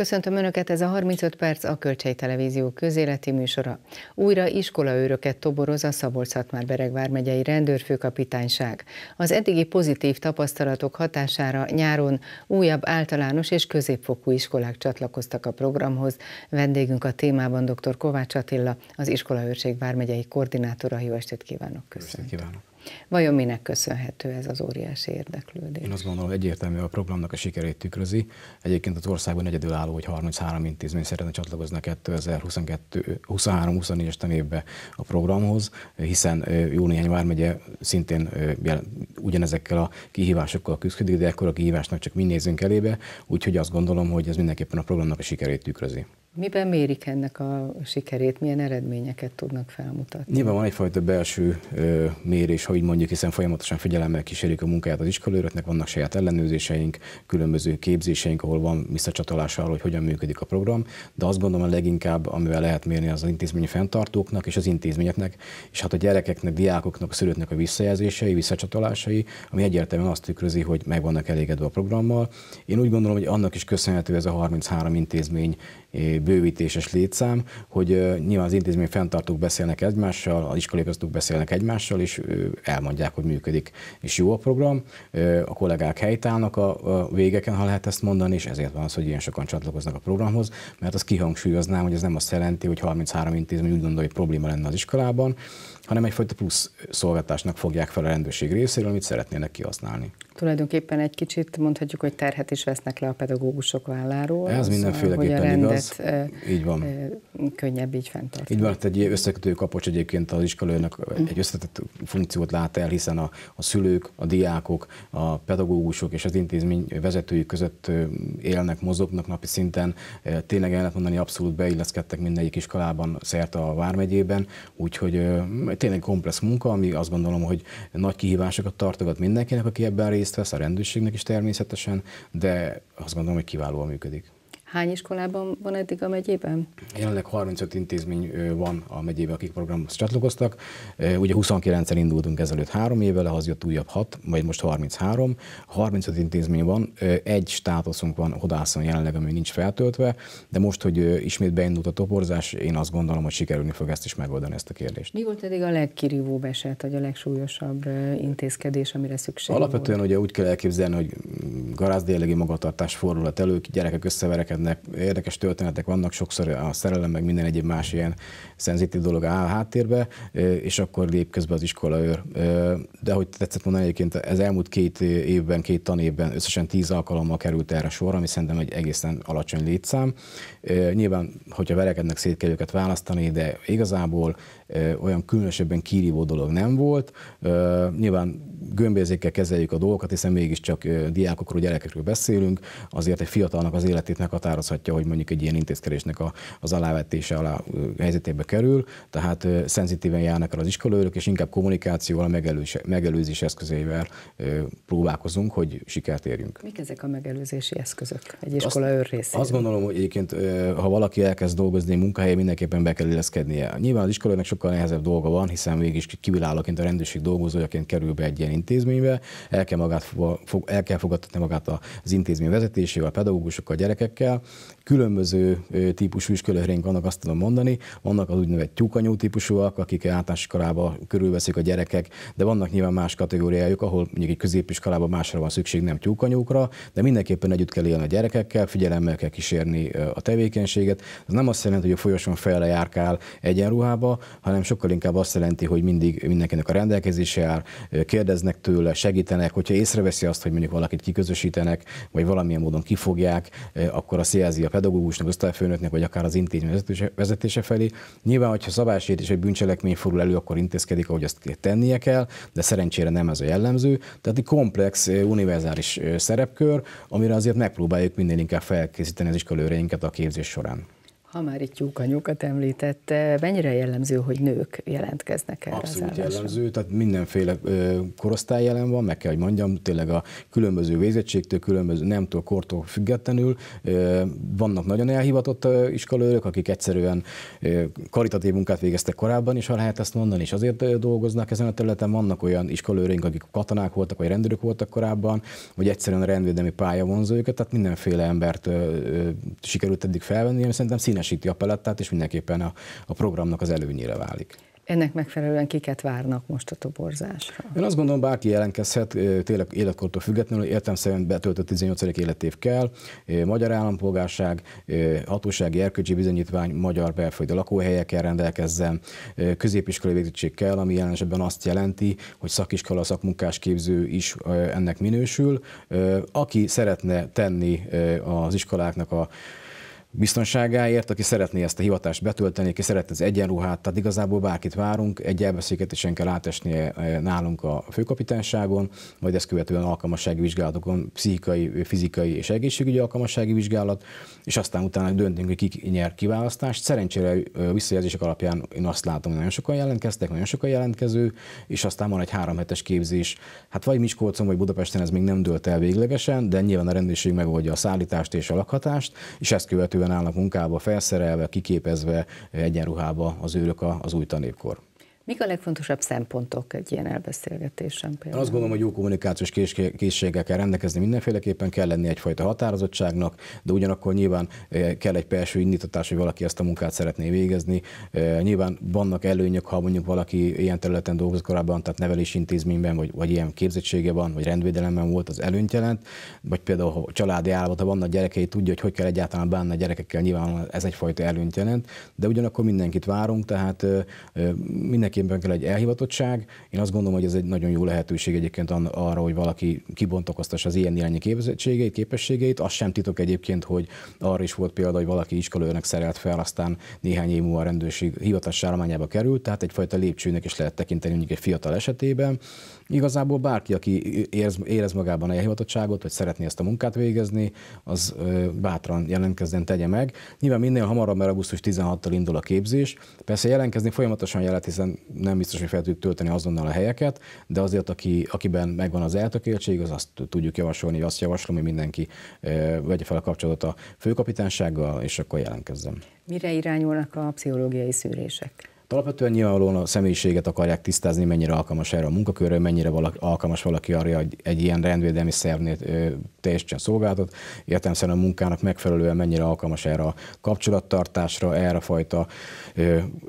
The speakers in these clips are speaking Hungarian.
Köszöntöm Önöket, ez a 35 perc a Kölcsei Televízió közéleti műsora. Újra iskolaőröket toboroz a szabolcs bereg vármegyei rendőrfőkapitányság. Az eddigi pozitív tapasztalatok hatására nyáron újabb általános és középfokú iskolák csatlakoztak a programhoz. Vendégünk a témában dr. Kovács Attila, az iskolaőrség vármegyei koordinátora. Jó estét kívánok! Köszönöm. kívánok! Vajon minek köszönhető ez az óriási érdeklődés? Én azt gondolom, hogy egyértelmű a programnak a sikerét tükrözi. Egyébként az országban egyedülálló, hogy 33 intézmény szeretne csatlakozni a 2023-24-es tanévbe a programhoz, hiszen jó néhány vármegye szintén ugyanezekkel a kihívásokkal küzdik, de ekkor a kihívásnak csak mi nézünk elébe, úgyhogy azt gondolom, hogy ez mindenképpen a programnak a sikerét tükrözi. Miben mérik ennek a sikerét, milyen eredményeket tudnak felmutatni? Nyilván van egyfajta belső mérés ha így mondjuk, hiszen folyamatosan figyelemmel kísérjük a munkáját az iskolőröknek, vannak saját ellenőrzéseink, különböző képzéseink, ahol van visszacsatolás arról, hogy hogyan működik a program, de azt gondolom a leginkább, amivel lehet mérni az, intézményi fenntartóknak és az intézményeknek, és hát a gyerekeknek, diákoknak, szülőknek a visszajelzései, visszacsatolásai, ami egyértelműen azt tükrözi, hogy meg vannak elégedve a programmal. Én úgy gondolom, hogy annak is köszönhető ez a 33 intézmény bővítéses létszám, hogy nyilván az intézmény fenntartók beszélnek egymással, az iskolaigazgatók beszélnek egymással, és elmondják, hogy működik, és jó a program, a kollégák helytállnak a végeken, ha lehet ezt mondani, és ezért van az, hogy ilyen sokan csatlakoznak a programhoz, mert az kihangsúlyoznám, hogy ez nem azt jelenti, hogy 33 intézmény úgy gondolja, hogy probléma lenne az iskolában, hanem egyfajta plusz szolgáltatásnak fogják fel a rendőrség részéről, amit szeretnének kihasználni. Tulajdonképpen egy kicsit mondhatjuk, hogy terhet is vesznek le a pedagógusok válláról. Ez mindenféleképpen hogy a rendet igaz. Így van. könnyebb így fenntartani. Így van, tehát egy összekötő kapocs egyébként az iskolőnek mm. egy összetett funkciót lát el, hiszen a, a szülők, a diákok, a pedagógusok és az intézmény vezetői között élnek, mozognak napi szinten. Tényleg el lehet mondani, abszolút beilleszkedtek mindegyik iskolában szerte a Vármegyében, úgyhogy tényleg komplex munka, ami azt gondolom, hogy nagy kihívásokat tartogat mindenkinek, aki ebben részt vesz, a rendőrségnek is természetesen, de azt gondolom, hogy kiválóan működik. Hány iskolában van eddig a megyében? Jelenleg 35 intézmény van a megyében, akik programhoz csatlakoztak. Ugye 29-en indultunk ezelőtt három évvel, ahhoz jött újabb 6, vagy most 33. 35 intézmény van, egy státuszunk van hodászon jelenleg, ami nincs feltöltve, de most, hogy ismét beindult a toporzás, én azt gondolom, hogy sikerülni fog ezt is megoldani ezt a kérdést. Mi volt eddig a legkirívóbb eset, vagy a legsúlyosabb intézkedés, amire szükség Alapvetően volt? ugye úgy kell elképzelni, hogy mm, garázdi magatartás fordulat elő, gyerekek összevereket történetnek, érdekes történetek vannak, sokszor a szerelem, meg minden egyéb más ilyen szenzitív dolog áll háttérbe, és akkor lép közben az őr. De hogy tetszett mondani, egyébként ez elmúlt két évben, két tanévben összesen tíz alkalommal került erre sorra, ami szerintem egy egészen alacsony létszám. Nyilván, hogyha verekednek, szét kell őket választani, de igazából olyan különösebben kirívó dolog nem volt. Nyilván gömbérzékkel kezeljük a dolgokat, hiszen mégiscsak diákokról, gyerekekről beszélünk, azért egy fiatalnak az életét meghatározó meghatározhatja, hogy mondjuk egy ilyen intézkedésnek a, az alávetése alá helyzetébe kerül, tehát szenzitíven járnak el az iskolőrök, és inkább kommunikációval, megelőzés, megelőzés eszközével próbálkozunk, hogy sikert érjünk. Mik ezek a megelőzési eszközök egy iskola azt, őrrészéről? Azt gondolom, hogy egyébként, ha valaki elkezd dolgozni munkahelyen, mindenképpen be kell illeszkednie. Nyilván az iskolőrnek sokkal nehezebb dolga van, hiszen mégis kivilállóként a rendőrség dolgozójaként kerül be egy ilyen intézménybe, el kell, magát, el kell fogadtatni magát az intézmény vezetésével, pedagógusokkal, gyerekekkel, Különböző típusú iskolahelyénk vannak, azt tudom mondani. Vannak az úgynevezett tyúkanyú típusúak, akik iskolába körülveszik a gyerekek, de vannak nyilván más kategóriájuk, ahol mondjuk egy középiskolában másra van szükség, nem tyúkanyúkra, de mindenképpen együtt kell élni a gyerekekkel, figyelemmel kell kísérni a tevékenységet. Ez nem azt jelenti, hogy a folyosón felre járkál egyenruhába, hanem sokkal inkább azt jelenti, hogy mindig mindenkinek a rendelkezése áll, kérdeznek tőle, segítenek, hogyha észreveszi azt, hogy mondjuk valakit kiközösítenek, vagy valamilyen módon kifogják, akkor a ezt a pedagógusnak, osztályfőnöknek, vagy akár az intézmény vezetése, vezetése felé. Nyilván, hogyha és vagy bűncselekmény fordul elő, akkor intézkedik, ahogy azt tennie kell, de szerencsére nem ez a jellemző. Tehát egy komplex, univerzális szerepkör, amire azért megpróbáljuk minél inkább felkészíteni az iskolőreinket a képzés során. Ha már itt tyúkanyukat említette, mennyire jellemző, hogy nők jelentkeznek erre Abszolút az állásra? jellemző, tehát mindenféle korosztály jelen van, meg kell, hogy mondjam, tényleg a különböző végzettségtől, különböző nemtől, kortól függetlenül vannak nagyon elhivatott iskolőrök, akik egyszerűen karitatív munkát végeztek korábban is, ha lehet ezt mondani, és azért dolgoznak ezen a területen. Vannak olyan iskolőrünk, akik katonák voltak, vagy rendőrök voltak korábban, vagy egyszerűen a rendvédelmi pálya vonzó őket, tehát mindenféle embert sikerült eddig felvenni, ami szerintem színe színesíti a palettát, és mindenképpen a, a programnak az előnyére válik. Ennek megfelelően kiket várnak most a toborzásra? Én azt gondolom, bárki jelentkezhet, tényleg életkortól függetlenül, szerint betöltött 18. életév kell, magyar állampolgárság, hatósági erkölcsi bizonyítvány, magyar belföldi lakóhelyekkel rendelkezzen, középiskolai végzettség kell, ami jelen azt jelenti, hogy szakiskola, szakmunkás képző is ennek minősül. Aki szeretne tenni az iskoláknak a biztonságáért, aki szeretné ezt a hivatást betölteni, aki szeretne az egyenruhát, tehát igazából bárkit várunk, egy elbeszélgetésen kell átesnie eh, nálunk a főkapitányságon, majd ezt követően alkalmassági vizsgálatokon, pszichikai, fizikai és egészségügyi alkalmassági vizsgálat, és aztán utána döntünk, hogy ki nyer kiválasztást. Szerencsére eh, visszajelzések alapján én azt látom, hogy nagyon sokan jelentkeztek, nagyon sokan jelentkező, és aztán van egy három hetes képzés. Hát vagy Miskolcon, vagy Budapesten ez még nem dőlt el véglegesen, de nyilván a rendőrség megoldja a szállítást és a lakhatást, és ezt követően szerűen állnak munkába, felszerelve, kiképezve egyenruhába az őrök az új tanévkor. Mik a legfontosabb szempontok egy ilyen elbeszélgetésen például? Azt gondolom, hogy jó kommunikációs készséggel kell rendelkezni mindenféleképpen, kell lenni egyfajta határozottságnak, de ugyanakkor nyilván kell egy belső indítatás, hogy valaki ezt a munkát szeretné végezni. Nyilván vannak előnyök, ha mondjuk valaki ilyen területen dolgozik korábban, tehát nevelési intézményben, vagy, vagy ilyen képzettsége van, vagy rendvédelemben volt, az előnyt jelent, vagy például ha családi állapota vannak gyerekei, tudja, hogy hogy kell egyáltalán bánni a gyerekekkel, nyilván ez egyfajta előnyt jelent, de ugyanakkor mindenkit várunk, tehát minden mindenképpen kell egy elhivatottság. Én azt gondolom, hogy ez egy nagyon jó lehetőség egyébként arra, hogy valaki kibontakoztassa az ilyen irányi képességeit, képességeit. Azt sem titok egyébként, hogy arra is volt példa, hogy valaki iskolőrnek szerelt fel, aztán néhány év múlva a rendőrség hivatás állományába került, tehát egyfajta lépcsőnek is lehet tekinteni mondjuk egy fiatal esetében. Igazából bárki, aki érez, érez magában elhivatottságot, vagy szeretné ezt a munkát végezni, az bátran jelentkezzen, tegye meg. Nyilván minél hamarabb, mert augusztus 16-tal indul a képzés. Persze jelentkezni folyamatosan jelent, hiszen nem biztos, hogy fel tudjuk tölteni azonnal a helyeket, de azért, aki, akiben megvan az eltökéltség, az azt tudjuk javasolni, azt javaslom, hogy mindenki vegye fel a kapcsolatot a főkapitánysággal, és akkor jelentkezzen. Mire irányulnak a pszichológiai szűrések? Alapvetően nyilvánvalóan a személyiséget akarják tisztázni, mennyire alkalmas erre a munkakörre, mennyire valaki, alkalmas valaki arra, hogy egy ilyen rendvédelmi szervnél teljesen szolgálatot, értelemszerűen a munkának megfelelően mennyire alkalmas erre a kapcsolattartásra, erre a fajta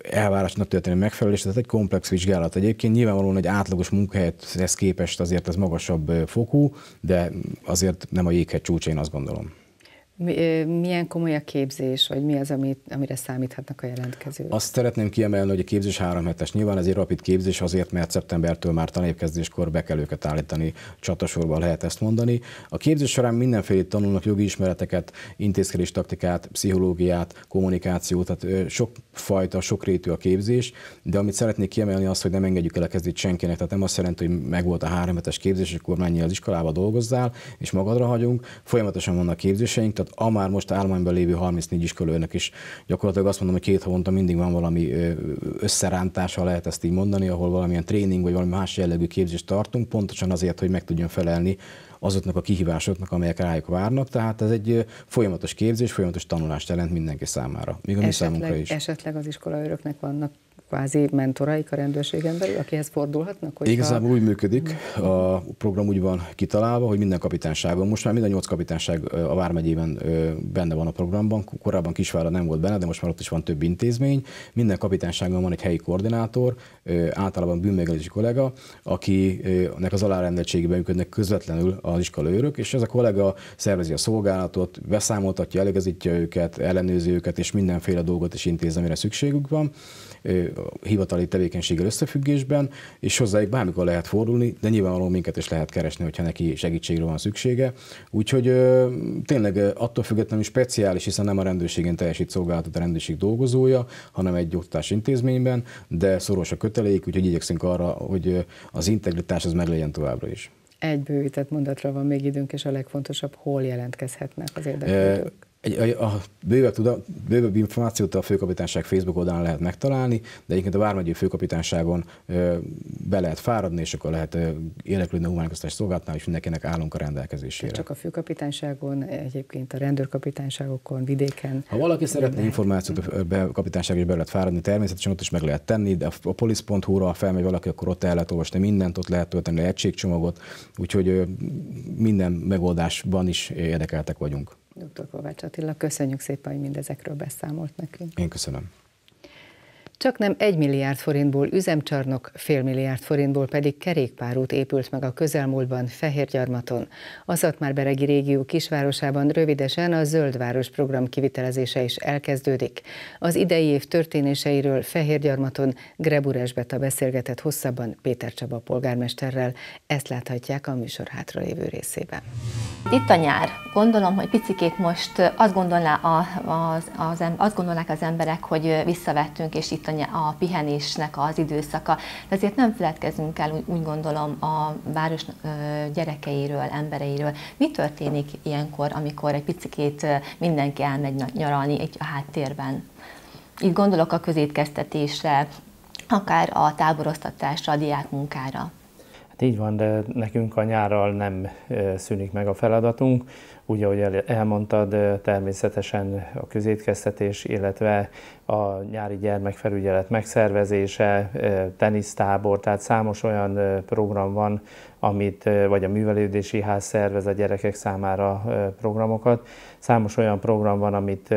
elvárásnak történő megfelelés. Tehát egy komplex vizsgálat. Egyébként nyilvánvalóan egy átlagos munkahelyhez képest azért ez magasabb fokú, de azért nem a jéghegy csúcsén azt gondolom. Milyen komoly a képzés, vagy mi az, amit, amire számíthatnak a jelentkezők? Azt szeretném kiemelni, hogy a képzés három hetes. Nyilván ez egy rapid képzés azért, mert szeptembertől már tanévkezdéskor be kell őket állítani, csatasorban lehet ezt mondani. A képzés során mindenféle tanulnak jogi ismereteket, intézkedés taktikát, pszichológiát, kommunikációt, tehát sok fajta, sok rétű a képzés, de amit szeretnék kiemelni az, hogy nem engedjük el a kezdét senkinek, tehát nem azt jelenti, hogy megvolt a három hetes képzés, és akkor menjél az iskolába dolgozzál, és magadra hagyunk. Folyamatosan vannak képzéseink, tehát a már most állományban lévő 34 iskolőnek is gyakorlatilag azt mondom, hogy két havonta mindig van valami összerántása, lehet ezt így mondani, ahol valamilyen tréning vagy valami más jellegű képzést tartunk, pontosan azért, hogy meg tudjon felelni azoknak a kihívásoknak, amelyek rájuk várnak. Tehát ez egy folyamatos képzés, folyamatos tanulást jelent mindenki számára, még a mi esetleg, számunkra is. Esetleg az iskola öröknek vannak kvázi mentoraik a rendőrségen belül, akihez fordulhatnak? Hogyha... Igazából úgy működik, a program úgy van kitalálva, hogy minden kapitányságon, most már minden nyolc kapitányság a Vármegyében benne van a programban, korábban Kisvára nem volt benne, de most már ott is van több intézmény, minden kapitányságon van egy helyi koordinátor, általában bűnmegelőzési kollega, akinek az alárendeltségében működnek közvetlenül az őrök, és ez a kollega szervezi a szolgálatot, beszámoltatja, elegezítje őket, ellenőrzi őket, és mindenféle dolgot is intéz, amire szükségük van hivatali tevékenységgel összefüggésben, és hozzájuk bármikor lehet fordulni, de nyilvánvalóan minket is lehet keresni, hogyha neki segítségre van szüksége. Úgyhogy tényleg attól függetlenül speciális, hiszen nem a rendőrségén teljesít szolgálatot a rendőrség dolgozója, hanem egy oktatás intézményben, de szoros a kötelék, úgyhogy igyekszünk arra, hogy az integritás az meg legyen továbbra is. Egy bővített mondatra van még időnk, és a legfontosabb, hol jelentkezhetnek az érdeklődők? Egy, a, a bővebb, tuda, bővebb információt a főkapitányság Facebook oldalán lehet megtalálni, de egyébként a Vármegyei Főkapitányságon ö, be lehet fáradni, és akkor lehet érdeklődni a humánikosztás szolgálatnál, és mindenkinek állunk a rendelkezésére. Csak a főkapitányságon, egyébként a rendőrkapitányságokon, vidéken. Ha valaki szeretne információt a kapitányság is be lehet fáradni, természetesen ott is meg lehet tenni, de a polisz.hu-ra, felmegy valaki, akkor ott el lehet olvasni mindent, ott lehet tölteni a egységcsomagot, úgyhogy ö, minden megoldásban is érdekeltek vagyunk. Dr. Kovács Attila, köszönjük szépen, hogy mindezekről beszámolt nekünk. Én köszönöm. Csak nem 1 milliárd forintból üzemcsarnok, fél milliárd forintból pedig kerékpárút épült meg a közelmúltban Fehérgyarmaton. A Szatmárberegi régió kisvárosában rövidesen a Zöldváros program kivitelezése is elkezdődik. Az idei év történéseiről Fehérgyarmaton Grebures Beta beszélgetett hosszabban Péter Csaba polgármesterrel. Ezt láthatják a műsor hátralévő részében. Itt a nyár. Gondolom, hogy picikét most azt, gondolná a, az, az, azt gondolnák az emberek, hogy visszavettünk, és itt a a pihenésnek az időszaka. De azért nem feledkezünk el, úgy, úgy gondolom, a város gyerekeiről, embereiről. Mi történik ilyenkor, amikor egy picikét mindenki elmegy nyaralni egy a háttérben? Itt gondolok a közétkeztetésre, akár a táboroztatásra, a diákmunkára. Hát így van, de nekünk a nyárral nem szűnik meg a feladatunk. Úgy, ahogy elmondtad, természetesen a közétkeztetés, illetve a nyári gyermekfelügyelet megszervezése, tenisztábor, tehát számos olyan program van, amit, vagy a művelődési ház szervez a gyerekek számára programokat. Számos olyan program van, amit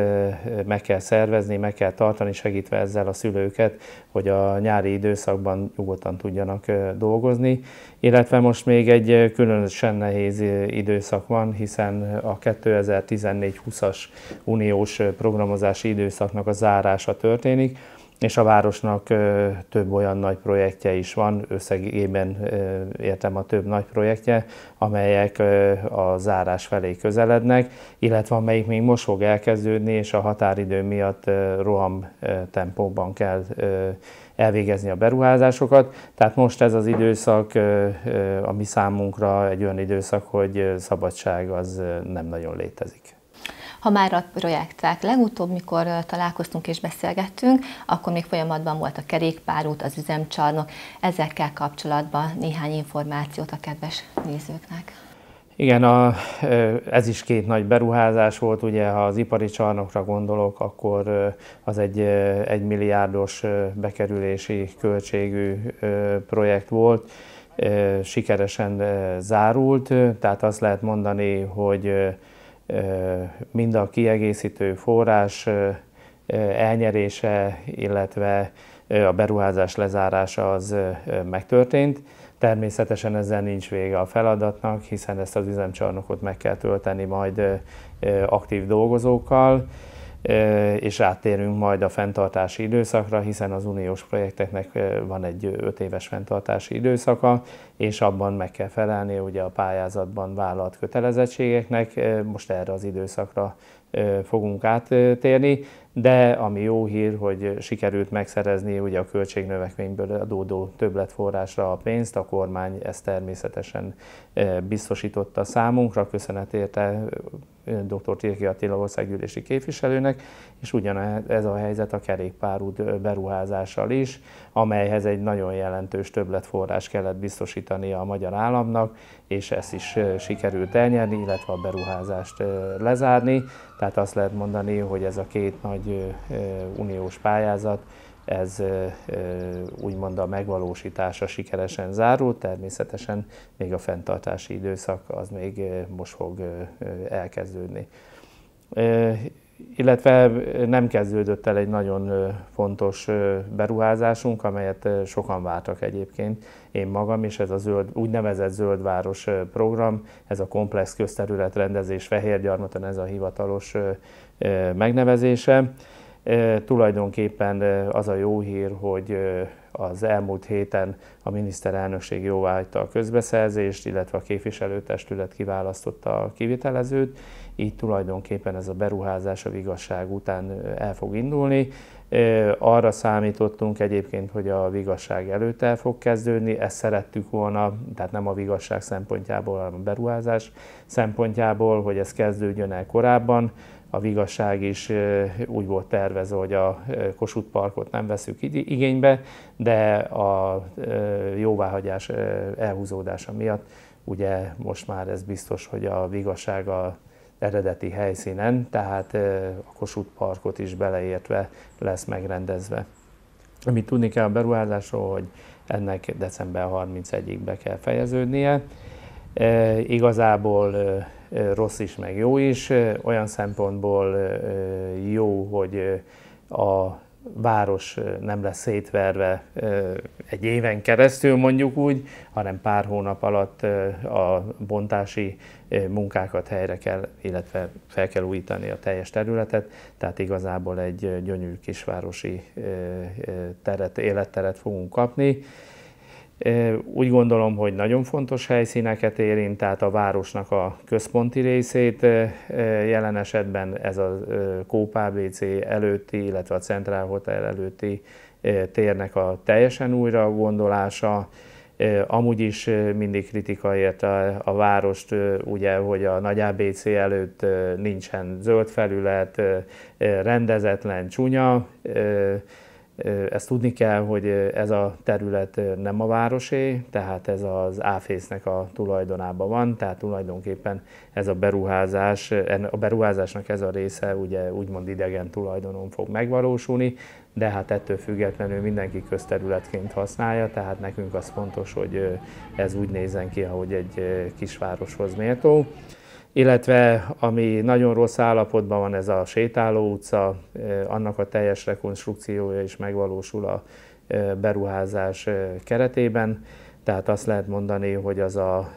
meg kell szervezni, meg kell tartani, segítve ezzel a szülőket, hogy a nyári időszakban nyugodtan tudjanak dolgozni. Illetve most még egy különösen nehéz időszak van, hiszen a 2014-20-as uniós programozási időszaknak a zárása történik, és a városnak több olyan nagy projektje is van, összegében értem a több nagy projektje, amelyek a zárás felé közelednek, illetve amelyik még most fog elkezdődni, és a határidő miatt roham tempóban kell elvégezni a beruházásokat. Tehát most ez az időszak a mi számunkra egy olyan időszak, hogy szabadság az nem nagyon létezik. Ha már a projektek legutóbb, mikor találkoztunk és beszélgettünk, akkor még folyamatban volt a kerékpárút, az üzemcsarnok. Ezekkel kapcsolatban néhány információt a kedves nézőknek. Igen, a, ez is két nagy beruházás volt, ugye ha az ipari csarnokra gondolok, akkor az egy egy milliárdos bekerülési költségű projekt volt, sikeresen zárult, tehát azt lehet mondani, hogy mind a kiegészítő forrás elnyerése, illetve a beruházás lezárása az megtörtént. Természetesen ezzel nincs vége a feladatnak, hiszen ezt az üzemcsarnokot meg kell tölteni majd aktív dolgozókkal és áttérünk majd a fenntartási időszakra, hiszen az uniós projekteknek van egy 5 éves fenntartási időszaka, és abban meg kell felelni ugye a pályázatban vállalt kötelezettségeknek, most erre az időszakra fogunk áttérni de ami jó hír, hogy sikerült megszerezni ugye a költségnövekményből adódó többletforrásra a pénzt, a kormány ezt természetesen e, biztosította számunkra, köszönet érte e, dr. Tirki Attila országgyűlési képviselőnek, és ugyanez a helyzet a kerékpárút beruházással is, amelyhez egy nagyon jelentős többletforrás kellett biztosítani a magyar államnak, és ezt is e, sikerült elnyerni, illetve a beruházást lezárni. Tehát azt lehet mondani, hogy ez a két nagy egy uniós pályázat, ez úgymond a megvalósítása sikeresen zárult, természetesen még a fenntartási időszak az még most fog elkezdődni. Illetve nem kezdődött el egy nagyon fontos beruházásunk, amelyet sokan vártak egyébként, én magam is, ez a zöld, úgynevezett zöldváros program, ez a komplex közterület rendezés Fehérgyarmaton, ez a hivatalos megnevezése. Tulajdonképpen az a jó hír, hogy az elmúlt héten a miniszterelnökség jóváhagyta a közbeszerzést, illetve a képviselőtestület kiválasztotta a kivitelezőt, így tulajdonképpen ez a beruházás a vigasság után el fog indulni. Arra számítottunk egyébként, hogy a vigasság előtt el fog kezdődni, ezt szerettük volna, tehát nem a vigasság szempontjából, hanem a beruházás szempontjából, hogy ez kezdődjön el korábban, a vigaság is úgy volt tervezve, hogy a Kossuth Parkot nem veszük igénybe, de a jóváhagyás elhúzódása miatt ugye most már ez biztos, hogy a vigaság a eredeti helyszínen, tehát a Kossuth Parkot is beleértve lesz megrendezve. Amit tudni kell a beruházásról, hogy ennek december 31-ig be kell fejeződnie. E, igazából rossz is, meg jó is. Olyan szempontból jó, hogy a város nem lesz szétverve egy éven keresztül mondjuk úgy, hanem pár hónap alatt a bontási munkákat helyre kell, illetve fel kell újítani a teljes területet, tehát igazából egy gyönyörű kisvárosi teret, életteret fogunk kapni. Úgy gondolom, hogy nagyon fontos helyszíneket érint, tehát a városnak a központi részét, jelen esetben ez a KPBC előtti, illetve a Central Hotel előtti térnek a teljesen újra gondolása. Amúgy is mindig kritika a a várost, ugye, hogy a nagy ABC előtt nincsen zöld felület, rendezetlen, csúnya, ezt tudni kell, hogy ez a terület nem a városé, tehát ez az áfésznek a tulajdonában van, tehát tulajdonképpen ez a beruházás, a beruházásnak ez a része ugye úgymond idegen tulajdonon fog megvalósulni, de hát ettől függetlenül mindenki közterületként használja, tehát nekünk az fontos, hogy ez úgy nézzen ki, ahogy egy kisvároshoz méltó illetve ami nagyon rossz állapotban van, ez a sétáló utca, annak a teljes rekonstrukciója is megvalósul a beruházás keretében. Tehát azt lehet mondani, hogy az a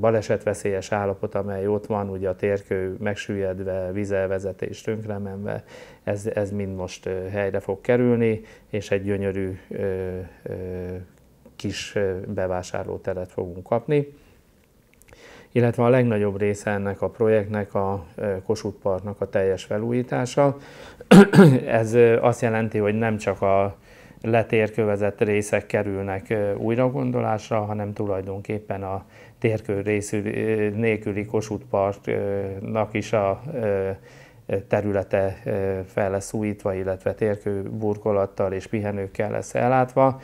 balesetveszélyes állapot, amely ott van, ugye a térkő megsüllyedve, vizelvezetés tönkremenve, ez, ez mind most helyre fog kerülni, és egy gyönyörű kis bevásárlóteret fogunk kapni illetve a legnagyobb része ennek a projektnek a Kossuth Parknak a teljes felújítása. Ez azt jelenti, hogy nem csak a letérkövezett részek kerülnek újragondolásra, hanem tulajdonképpen a térkő részű, nélküli Kossuth Parknak is a területe fel lesz újítva, illetve térkő burkolattal és pihenőkkel lesz ellátva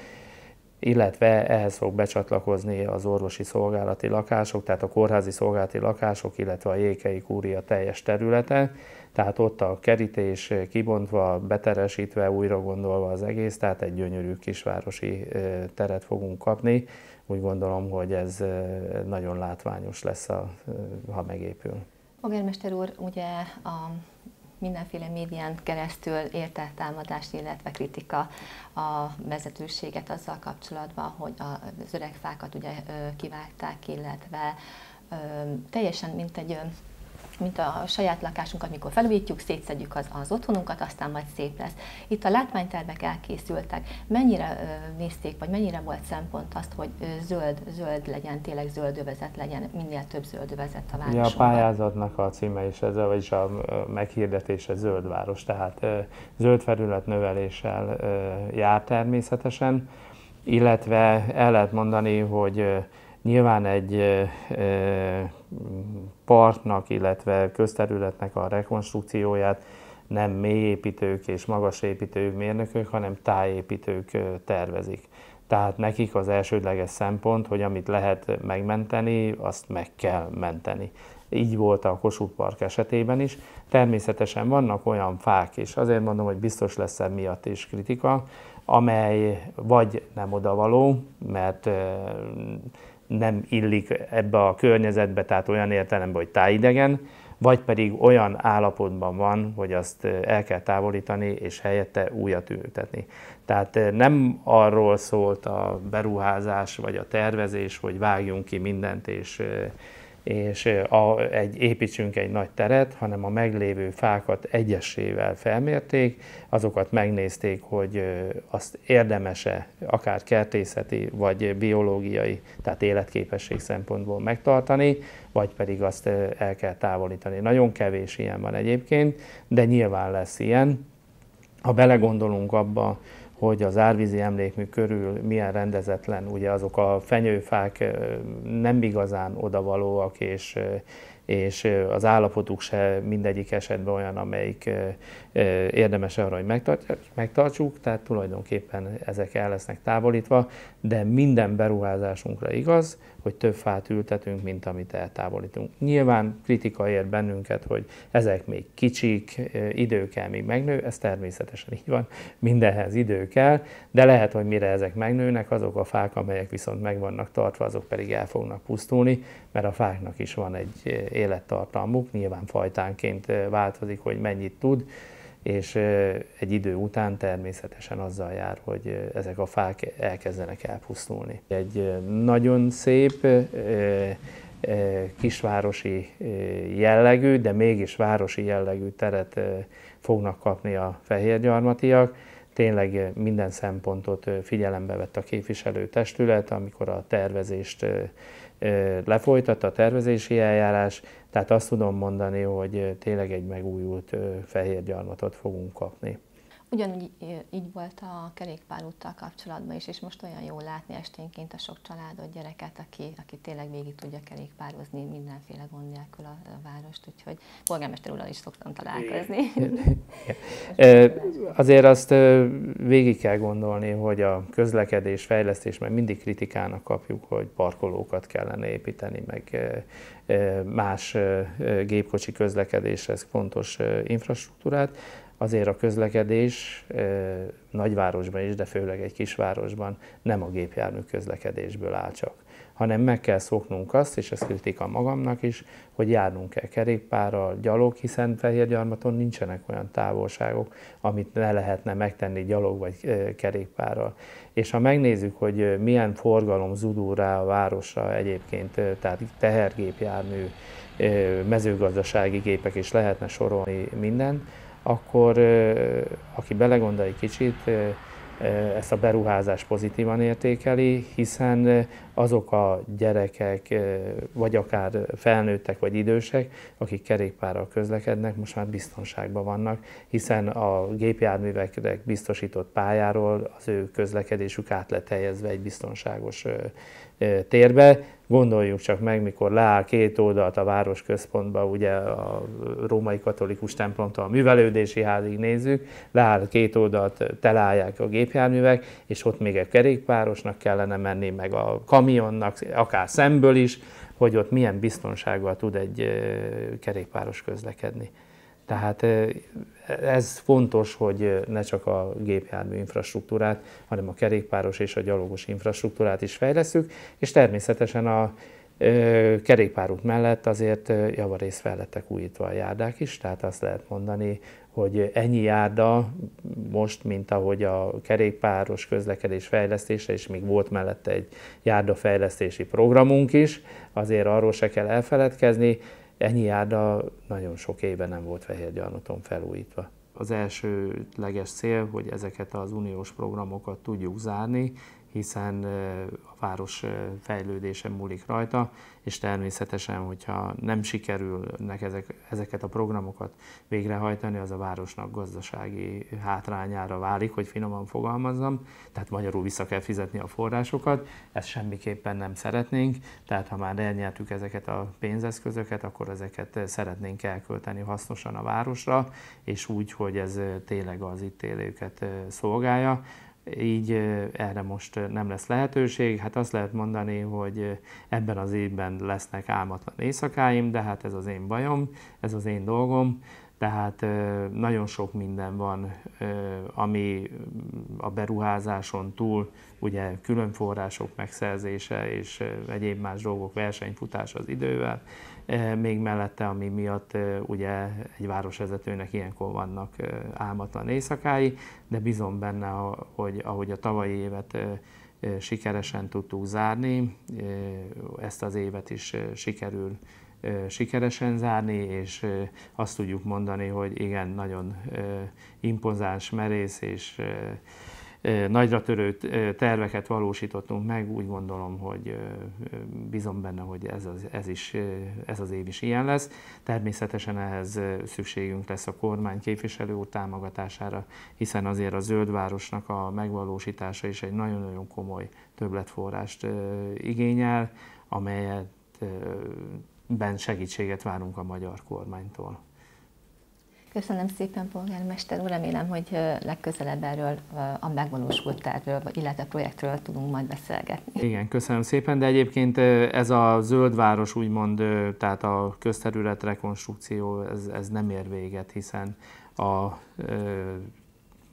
illetve ehhez fog becsatlakozni az orvosi szolgálati lakások, tehát a kórházi szolgálati lakások, illetve a Jékei Kúria teljes területe, tehát ott a kerítés kibontva, beteresítve, újra gondolva az egész, tehát egy gyönyörű kisvárosi teret fogunk kapni. Úgy gondolom, hogy ez nagyon látványos lesz, ha megépül. Ogermester úr, ugye a mindenféle médián keresztül érte támadást, illetve kritika a vezetőséget azzal kapcsolatban, hogy az öreg fákat ugye kivágták, illetve teljesen mint egy mint a saját lakásunkat, amikor felújítjuk, szétszedjük az, az otthonunkat, aztán majd szép lesz. Itt a látványtervek elkészültek. Mennyire ö, nézték, vagy mennyire volt szempont azt, hogy ö, zöld, zöld legyen, tényleg zöld övezet legyen, minél több zöld övezet a városban? Ja, a pályázatnak a címe is ez, vagyis a meghirdetése zöld város, tehát ö, zöld felület növeléssel ö, jár természetesen, illetve el lehet mondani, hogy Nyilván egy partnak, illetve közterületnek a rekonstrukcióját nem mélyépítők és magasépítők mérnökök, hanem tájépítők tervezik. Tehát nekik az elsődleges szempont, hogy amit lehet megmenteni, azt meg kell menteni. Így volt a Kossuth Park esetében is. Természetesen vannak olyan fák is, azért mondom, hogy biztos lesz miatt is kritika, amely vagy nem odavaló, mert nem illik ebbe a környezetbe, tehát olyan értelemben, hogy tájidegen, vagy pedig olyan állapotban van, hogy azt eh, el kell távolítani, és helyette újat ültetni. Tehát eh, nem arról szólt a beruházás, vagy a tervezés, hogy vágjunk ki mindent, és eh, és a, egy, építsünk egy nagy teret, hanem a meglévő fákat egyesével felmérték, azokat megnézték, hogy azt érdemese akár kertészeti vagy biológiai, tehát életképesség szempontból megtartani, vagy pedig azt el kell távolítani. Nagyon kevés ilyen van egyébként, de nyilván lesz ilyen. Ha belegondolunk abba, hogy az árvízi emlékmű körül milyen rendezetlen, ugye azok a fenyőfák nem igazán odavalóak, és, és az állapotuk se mindegyik esetben olyan, amelyik érdemes arra, hogy megtartsuk, tehát tulajdonképpen ezek el lesznek távolítva, de minden beruházásunkra igaz, hogy több fát ültetünk, mint amit eltávolítunk. Nyilván kritika ér bennünket, hogy ezek még kicsik, idő kell, még megnő, ez természetesen így van, mindenhez idő kell, de lehet, hogy mire ezek megnőnek, azok a fák, amelyek viszont meg vannak tartva, azok pedig el fognak pusztulni, mert a fáknak is van egy élettartalmuk, nyilván fajtánként változik, hogy mennyit tud, és egy idő után természetesen azzal jár, hogy ezek a fák elkezdenek elpusztulni. Egy nagyon szép, kisvárosi jellegű, de mégis városi jellegű teret fognak kapni a fehérgyarmatiak. Tényleg minden szempontot figyelembe vett a képviselő testület, amikor a tervezést lefolytatta, a tervezési eljárás, tehát azt tudom mondani, hogy tényleg egy megújult fehér gyarmatot fogunk kapni. Ugyanúgy így volt a kerékpárúttal kapcsolatban is, és most olyan jó látni esténként a sok családot, gyereket, aki, aki tényleg végig tudja kerékpározni mindenféle gond nélkül a, a várost, úgyhogy polgármester úrral is szoktam találkozni. Azért azt végig kell gondolni, hogy a közlekedés, fejlesztés, mert mindig kritikának kapjuk, hogy parkolókat kellene építeni, meg más gépkocsi közlekedéshez fontos infrastruktúrát azért a közlekedés nagyvárosban is, de főleg egy kisvárosban nem a gépjármű közlekedésből áll csak hanem meg kell szoknunk azt, és ez kritika magamnak is, hogy járnunk kell kerékpárral, gyalog, hiszen Fehérgyarmaton nincsenek olyan távolságok, amit ne lehetne megtenni gyalog vagy kerékpárral. És ha megnézzük, hogy milyen forgalom zudul rá a városra egyébként, tehát tehergépjármű, mezőgazdasági gépek is lehetne sorolni mindent, akkor aki belegondol egy kicsit, ezt a beruházás pozitívan értékeli, hiszen azok a gyerekek, vagy akár felnőttek, vagy idősek, akik kerékpárral közlekednek, most már biztonságban vannak, hiszen a gépjárműveknek biztosított pályáról az ő közlekedésük át lett helyezve egy biztonságos térbe. gondoljuk csak meg, mikor leáll két oldalt a városközpontba, ugye a római katolikus templomtól a művelődési házig nézzük, leáll két oldalt, telálják a gépjárművek, és ott még egy kerékpárosnak kellene menni, meg a kamionnak, akár szemből is, hogy ott milyen biztonsággal tud egy kerékpáros közlekedni. Tehát ez fontos, hogy ne csak a gépjármű infrastruktúrát, hanem a kerékpáros és a gyalogos infrastruktúrát is fejleszünk, és természetesen a kerékpárút mellett azért javarészt fel lettek újítva a járdák is, tehát azt lehet mondani, hogy ennyi járda most, mint ahogy a kerékpáros közlekedés fejlesztése, és még volt mellette egy járdafejlesztési programunk is, azért arról se kell elfeledkezni, Ennyi járda nagyon sok éve nem volt fehérgyarnaton felújítva. Az első leges cél, hogy ezeket az uniós programokat tudjuk zárni, hiszen a város fejlődése múlik rajta, és természetesen, hogyha nem sikerülnek ezek, ezeket a programokat végrehajtani, az a városnak gazdasági hátrányára válik, hogy finoman fogalmazzam, tehát magyarul vissza kell fizetni a forrásokat, ezt semmiképpen nem szeretnénk, tehát ha már elnyertük ezeket a pénzeszközöket, akkor ezeket szeretnénk elkölteni hasznosan a városra, és úgy, hogy ez tényleg az itt élőket szolgálja így erre most nem lesz lehetőség. Hát azt lehet mondani, hogy ebben az évben lesznek álmatlan éjszakáim, de hát ez az én bajom, ez az én dolgom. Tehát nagyon sok minden van, ami a beruházáson túl, ugye külön források megszerzése és egyéb más dolgok, versenyfutása az idővel, Eh, még mellette, ami miatt eh, ugye egy városvezetőnek ilyenkor vannak eh, álmatlan éjszakái, de bizon benne, hogy ahogy a tavalyi évet sikeresen tudtuk zárni, ezt az évet is sikerül sikeresen zárni, és azt tudjuk mondani, hogy igen, nagyon impozáns, merész és nagyra törő terveket valósítottunk meg, úgy gondolom, hogy bizom benne, hogy ez az, ez, is, ez az év is ilyen lesz. Természetesen ehhez szükségünk lesz a kormány képviselő úr támogatására, hiszen azért a zöldvárosnak a megvalósítása is egy nagyon-nagyon komoly többletforrást igényel, amelyet ben segítséget várunk a magyar kormánytól. Köszönöm szépen, polgármester úr. Remélem, hogy legközelebb erről a megvalósult tervről, illetve a projektről tudunk majd beszélgetni. Igen, köszönöm szépen, de egyébként ez a zöldváros úgymond, tehát a közterület rekonstrukció, ez, ez nem ér véget, hiszen a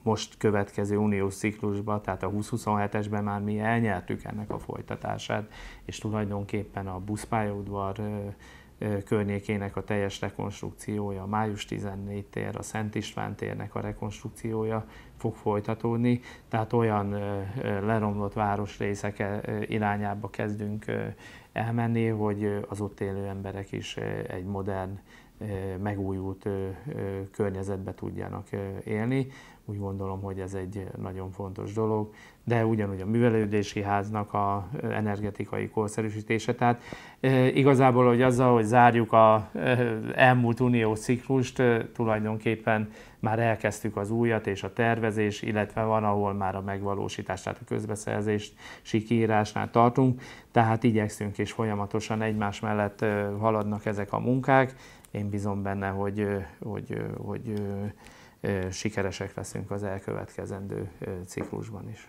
most következő uniós ciklusban, tehát a 2027-esben már mi elnyertük ennek a folytatását, és tulajdonképpen a buszpályaudvar környékének a teljes rekonstrukciója, a május 14 tér, a Szent István térnek a rekonstrukciója fog folytatódni, tehát olyan leromlott városrészek irányába kezdünk elmenni, hogy az ott élő emberek is egy modern, megújult környezetbe tudjanak élni úgy gondolom, hogy ez egy nagyon fontos dolog, de ugyanúgy a művelődési háznak a energetikai korszerűsítése. Tehát igazából, hogy azzal, hogy zárjuk a elmúlt uniós ciklust, tulajdonképpen már elkezdtük az újat és a tervezés, illetve van, ahol már a megvalósítás, tehát a közbeszerzést, sikírásnál tartunk, tehát igyekszünk és folyamatosan egymás mellett haladnak ezek a munkák. Én bízom benne, hogy, hogy, hogy, hogy sikeresek leszünk az elkövetkezendő ciklusban is.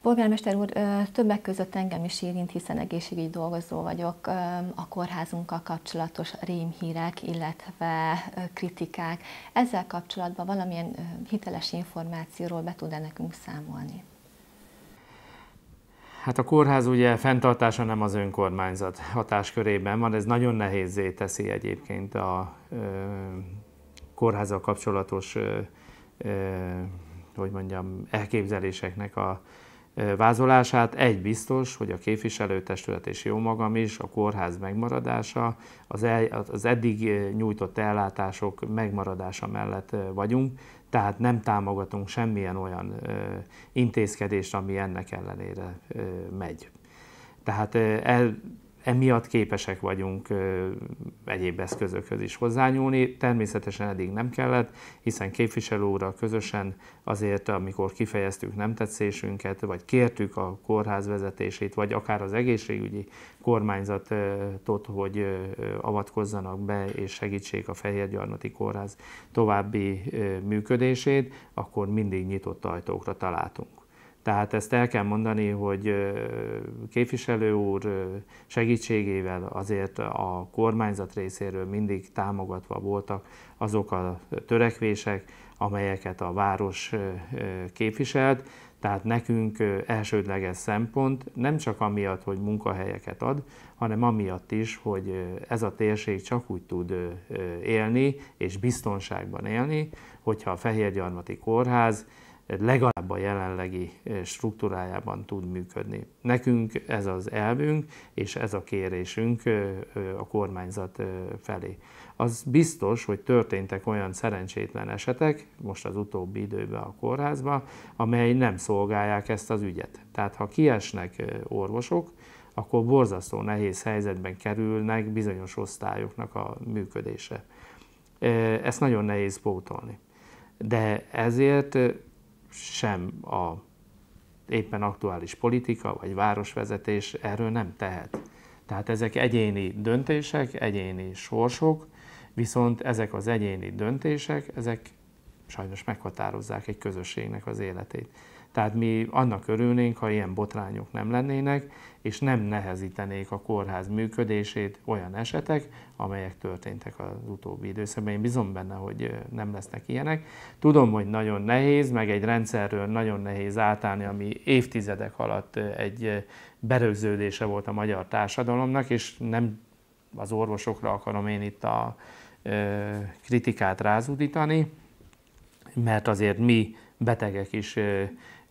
Polgármester úr, többek között engem is érint, hiszen egészségügyi dolgozó vagyok. A kórházunkkal kapcsolatos rémhírek, illetve kritikák. Ezzel kapcsolatban valamilyen hiteles információról be tud-e nekünk számolni? Hát a kórház ugye fenntartása nem az önkormányzat hatáskörében van, ez nagyon nehézé teszi egyébként a kórházzal kapcsolatos, hogy mondjam, elképzeléseknek a vázolását. Egy biztos, hogy a képviselőtestület és jó magam is, a kórház megmaradása, az, el, az eddig nyújtott ellátások megmaradása mellett vagyunk, tehát nem támogatunk semmilyen olyan intézkedést, ami ennek ellenére megy. Tehát el emiatt képesek vagyunk egyéb eszközökhöz is hozzányúlni. Természetesen eddig nem kellett, hiszen képviselő úrral közösen azért, amikor kifejeztük nem tetszésünket, vagy kértük a kórház vezetését, vagy akár az egészségügyi kormányzatot, hogy avatkozzanak be és segítsék a Fehérgyarmati Kórház további működését, akkor mindig nyitott ajtókra találtunk. Tehát ezt el kell mondani, hogy képviselő úr segítségével azért a kormányzat részéről mindig támogatva voltak azok a törekvések, amelyeket a város képviselt, tehát nekünk elsődleges szempont nem csak amiatt, hogy munkahelyeket ad, hanem amiatt is, hogy ez a térség csak úgy tud élni és biztonságban élni, hogyha a Fehérgyarmati Kórház legalább a jelenlegi struktúrájában tud működni. Nekünk ez az elvünk, és ez a kérésünk a kormányzat felé. Az biztos, hogy történtek olyan szerencsétlen esetek, most az utóbbi időben a kórházban, amely nem szolgálják ezt az ügyet. Tehát ha kiesnek orvosok, akkor borzasztó nehéz helyzetben kerülnek bizonyos osztályoknak a működése. Ezt nagyon nehéz pótolni. De ezért sem a éppen aktuális politika vagy városvezetés erről nem tehet. Tehát ezek egyéni döntések, egyéni sorsok, viszont ezek az egyéni döntések, ezek sajnos meghatározzák egy közösségnek az életét. Tehát mi annak örülnénk, ha ilyen botrányok nem lennének, és nem nehezítenék a kórház működését olyan esetek, amelyek történtek az utóbbi időszakban. Én bízom benne, hogy nem lesznek ilyenek. Tudom, hogy nagyon nehéz, meg egy rendszerről nagyon nehéz átállni, ami évtizedek alatt egy berögződése volt a magyar társadalomnak, és nem az orvosokra akarom én itt a kritikát rázudítani, mert azért mi betegek is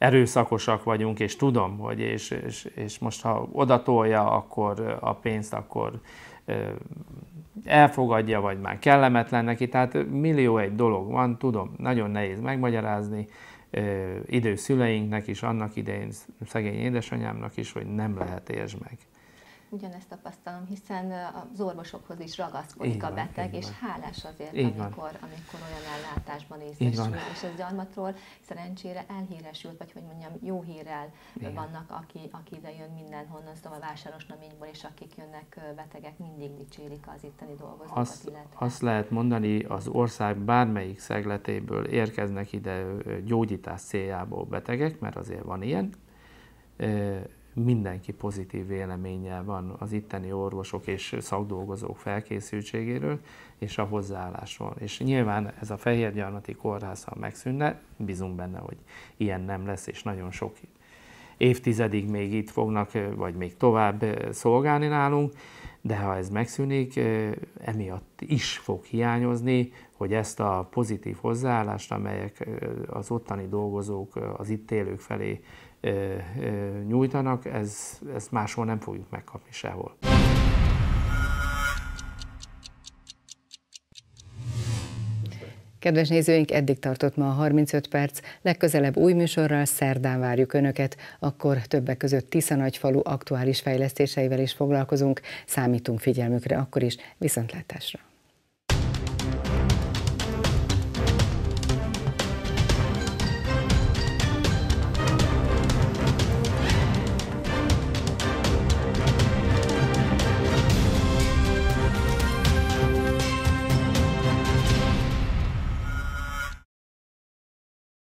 erőszakosak vagyunk, és tudom, hogy és, és, és most ha odatolja akkor a pénzt, akkor elfogadja, vagy már kellemetlen neki, tehát millió egy dolog van, tudom, nagyon nehéz megmagyarázni, időszüleinknek is, annak idején szegény édesanyámnak is, hogy nem lehet értsd meg ugyanezt tapasztalom, hiszen az orvosokhoz is ragaszkodik így a beteg, van, és van. hálás azért, így amikor, van. amikor olyan ellátásban részesül. És ez gyarmatról szerencsére elhíresült, vagy hogy mondjam, jó hírrel Igen. vannak, aki, aki ide jön mindenhonnan, szóval a vásáros naményból, és akik jönnek betegek, mindig dicsérik az itteni dolgozókat. Azt, illetve. azt lehet mondani, az ország bármelyik szegletéből érkeznek ide gyógyítás céljából betegek, mert azért van ilyen, mindenki pozitív véleménye van az itteni orvosok és szakdolgozók felkészültségéről és a hozzáállásról. És nyilván ez a fehérgyarmati kórház, ha megszűnne, bízunk benne, hogy ilyen nem lesz, és nagyon sok évtizedig még itt fognak, vagy még tovább szolgálni nálunk, de ha ez megszűnik, emiatt is fog hiányozni, hogy ezt a pozitív hozzáállást, amelyek az ottani dolgozók, az itt élők felé nyújtanak, ez, ezt máshol nem fogjuk megkapni sehol. Kedves nézőink, eddig tartott ma a 35 perc, legközelebb új műsorral szerdán várjuk Önöket, akkor többek között Tisza nagyfalu aktuális fejlesztéseivel is foglalkozunk, számítunk figyelmükre akkor is, viszontlátásra!